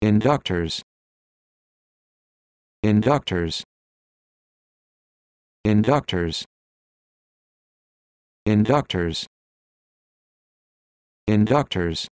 inductors inductors inductors inductors inductors